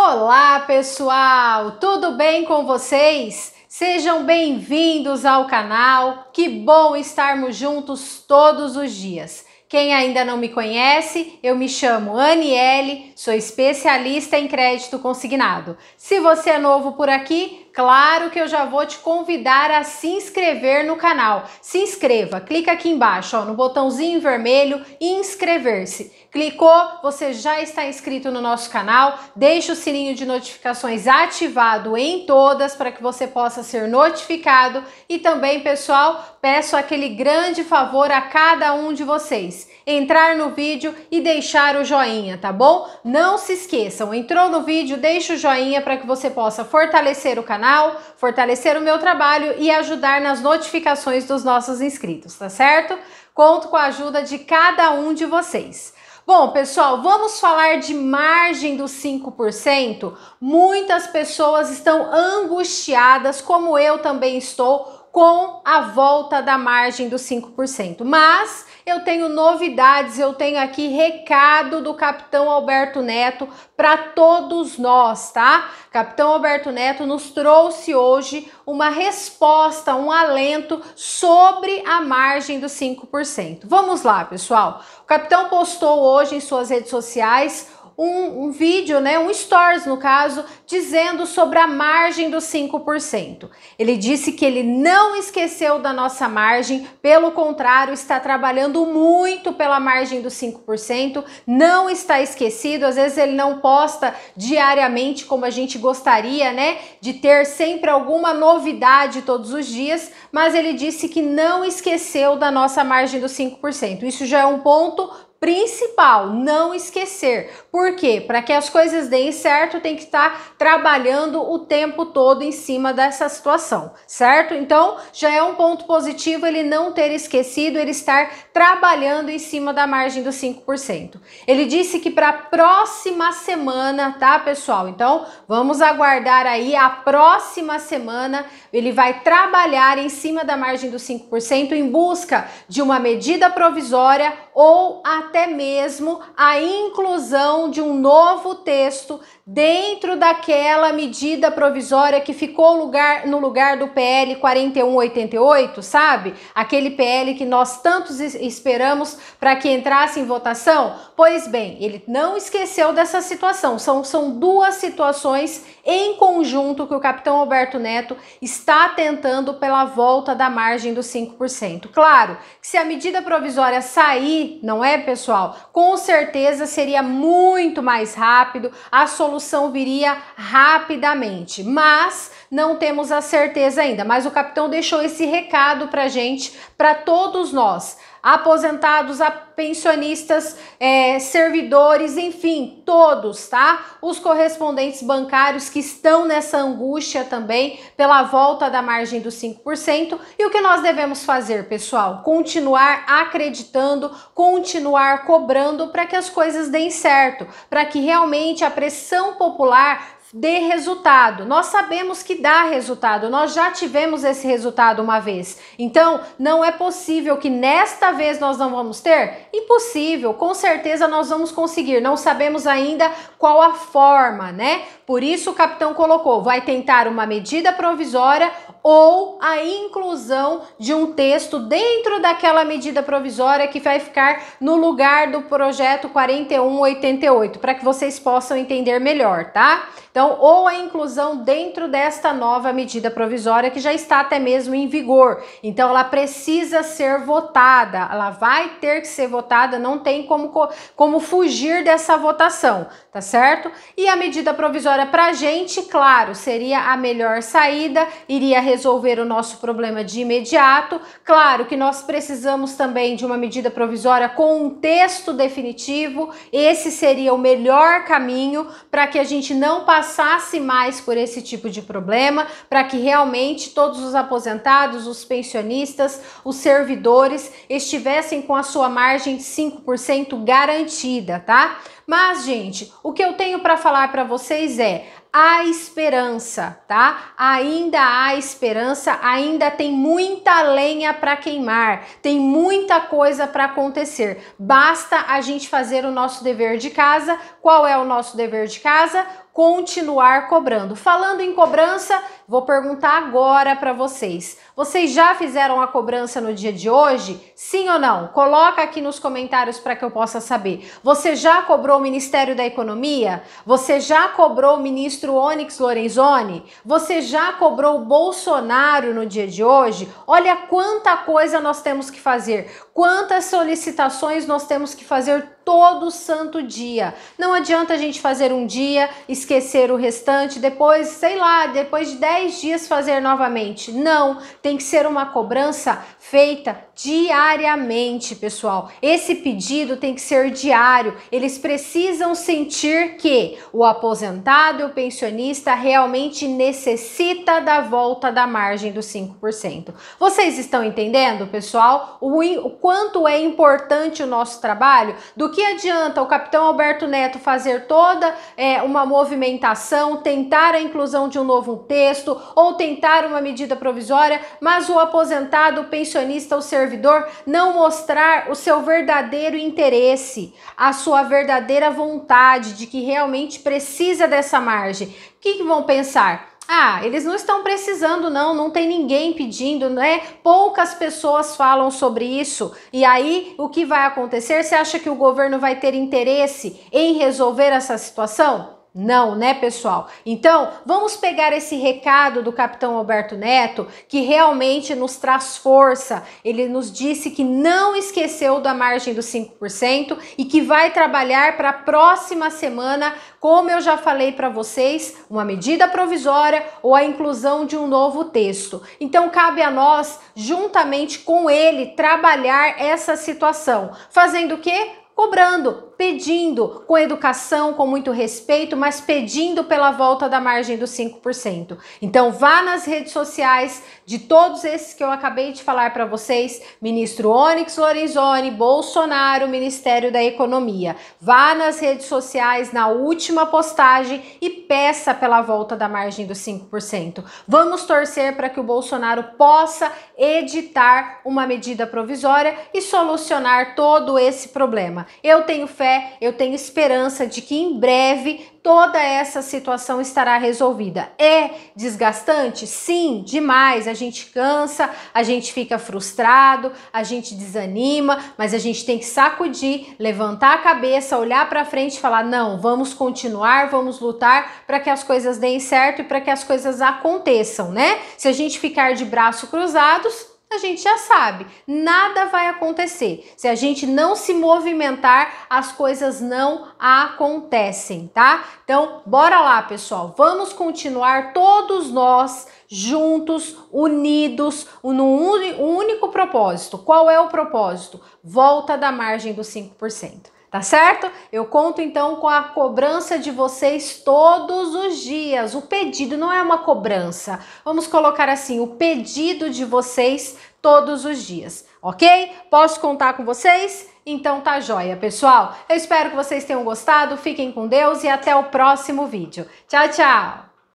Olá, pessoal! Tudo bem com vocês? Sejam bem-vindos ao canal. Que bom estarmos juntos todos os dias. Quem ainda não me conhece, eu me chamo Aniele, sou especialista em crédito consignado. Se você é novo por aqui, claro que eu já vou te convidar a se inscrever no canal. Se inscreva, clica aqui embaixo, ó, no botãozinho vermelho inscrever-se. Clicou, você já está inscrito no nosso canal. Deixe o sininho de notificações ativado em todas para que você possa ser notificado. E também, pessoal, peço aquele grande favor a cada um de vocês: entrar no vídeo e deixar o joinha, tá bom? Não se esqueçam, entrou no vídeo, deixa o joinha para que você possa fortalecer o canal canal, fortalecer o meu trabalho e ajudar nas notificações dos nossos inscritos, tá certo? Conto com a ajuda de cada um de vocês. Bom, pessoal, vamos falar de margem dos 5%. Muitas pessoas estão angustiadas, como eu também estou, com a volta da margem dos 5%. Mas eu tenho novidades, eu tenho aqui recado do Capitão Alberto Neto para todos nós, tá? Capitão Alberto Neto nos trouxe hoje uma resposta, um alento sobre a margem dos 5%. Vamos lá, pessoal. O capitão postou hoje em suas redes sociais um, um, vídeo, né, um stories no caso, dizendo sobre a margem dos 5%. Ele disse que ele não esqueceu da nossa margem, pelo contrário, está trabalhando muito pela margem dos 5%, não está esquecido, às vezes ele não posta diariamente como a gente gostaria, né, de ter sempre alguma novidade todos os dias, mas ele disse que não esqueceu da nossa margem dos 5%. Isso já é um ponto principal, não esquecer. Por quê? Para que as coisas deem certo, tem que estar tá trabalhando o tempo todo em cima dessa situação, certo? Então, já é um ponto positivo ele não ter esquecido, ele estar trabalhando em cima da margem dos 5%. Ele disse que para a próxima semana, tá, pessoal? Então, vamos aguardar aí a próxima semana, ele vai trabalhar em cima da margem dos 5% em busca de uma medida provisória ou até até mesmo a inclusão de um novo texto dentro daquela medida provisória que ficou lugar, no lugar do PL 4188, sabe? Aquele PL que nós tantos esperamos para que entrasse em votação? Pois bem, ele não esqueceu dessa situação. São, são duas situações em conjunto que o capitão Alberto Neto está tentando pela volta da margem dos 5%. Claro que se a medida provisória sair, não é, pessoal? Com certeza seria muito mais rápido a solução solução viria rapidamente, mas não temos a certeza ainda. Mas o capitão deixou esse recado para gente, para todos nós aposentados, a pensionistas, é, servidores, enfim, todos, tá? Os correspondentes bancários que estão nessa angústia também pela volta da margem dos 5%. E o que nós devemos fazer, pessoal? Continuar acreditando, continuar cobrando para que as coisas deem certo, para que realmente a pressão popular dê resultado. Nós sabemos que dá resultado, nós já tivemos esse resultado uma vez. Então, não é possível que nesta vez nós não vamos ter? Impossível, com certeza nós vamos conseguir. Não sabemos ainda qual a forma, né? Por isso o capitão colocou: vai tentar uma medida provisória ou a inclusão de um texto dentro daquela medida provisória que vai ficar no lugar do projeto 4188, para que vocês possam entender melhor, tá? Então, ou a inclusão dentro desta nova medida provisória que já está até mesmo em vigor. Então, ela precisa ser votada, ela vai ter que ser votada, não tem como, como fugir dessa votação, tá certo? E a medida provisória para a gente, claro, seria a melhor saída, iria resolver o nosso problema de imediato. Claro que nós precisamos também de uma medida provisória com um texto definitivo. Esse seria o melhor caminho para que a gente não passasse mais por esse tipo de problema, para que realmente todos os aposentados, os pensionistas, os servidores estivessem com a sua margem de 5% garantida, tá? Mas, gente, o que eu tenho para falar para vocês é: há esperança, tá? Ainda há esperança, ainda tem muita lenha para queimar, tem muita coisa para acontecer. Basta a gente fazer o nosso dever de casa. Qual é o nosso dever de casa? continuar cobrando. Falando em cobrança, vou perguntar agora para vocês. Vocês já fizeram a cobrança no dia de hoje? Sim ou não? Coloca aqui nos comentários para que eu possa saber. Você já cobrou o Ministério da Economia? Você já cobrou o ministro Onyx Lorenzoni? Você já cobrou o Bolsonaro no dia de hoje? Olha quanta coisa nós temos que fazer, quantas solicitações nós temos que fazer todo santo dia. Não adianta a gente fazer um dia, esquecer o restante, depois, sei lá, depois de 10 dias fazer novamente. Não, tem que ser uma cobrança feita diariamente, pessoal. Esse pedido tem que ser diário. Eles precisam sentir que o aposentado e o pensionista realmente necessita da volta da margem dos 5%. Vocês estão entendendo, pessoal, o, o quanto é importante o nosso trabalho do que que adianta o capitão Alberto Neto fazer toda é, uma movimentação, tentar a inclusão de um novo texto ou tentar uma medida provisória, mas o aposentado, o pensionista, o servidor não mostrar o seu verdadeiro interesse, a sua verdadeira vontade de que realmente precisa dessa margem? O que, que vão pensar? Ah, eles não estão precisando, não, não tem ninguém pedindo, né? Poucas pessoas falam sobre isso. E aí, o que vai acontecer? Você acha que o governo vai ter interesse em resolver essa situação? Não, né, pessoal? Então, vamos pegar esse recado do capitão Alberto Neto, que realmente nos traz força. Ele nos disse que não esqueceu da margem dos 5% e que vai trabalhar para a próxima semana, como eu já falei para vocês, uma medida provisória ou a inclusão de um novo texto. Então, cabe a nós, juntamente com ele, trabalhar essa situação. Fazendo o quê? cobrando, pedindo, com educação, com muito respeito, mas pedindo pela volta da margem dos 5%. Então vá nas redes sociais de todos esses que eu acabei de falar para vocês, ministro Onyx Lorenzoni, Bolsonaro, Ministério da Economia. Vá nas redes sociais na última postagem e peça pela volta da margem dos 5%. Vamos torcer para que o Bolsonaro possa editar uma medida provisória e solucionar todo esse problema. Eu tenho fé, eu tenho esperança de que em breve toda essa situação estará resolvida. É desgastante? Sim, demais. A gente cansa, a gente fica frustrado, a gente desanima, mas a gente tem que sacudir, levantar a cabeça, olhar para frente e falar: não, vamos continuar, vamos lutar para que as coisas deem certo e para que as coisas aconteçam, né? Se a gente ficar de braços cruzados, a gente já sabe, nada vai acontecer. Se a gente não se movimentar, as coisas não acontecem, tá? Então, bora lá, pessoal. Vamos continuar todos nós juntos, unidos, num único propósito. Qual é o propósito? Volta da margem dos 5% tá certo? Eu conto então com a cobrança de vocês todos os dias. O pedido não é uma cobrança. Vamos colocar assim, o pedido de vocês todos os dias, ok? Posso contar com vocês? Então tá joia, pessoal. Eu espero que vocês tenham gostado. Fiquem com Deus e até o próximo vídeo. Tchau, tchau.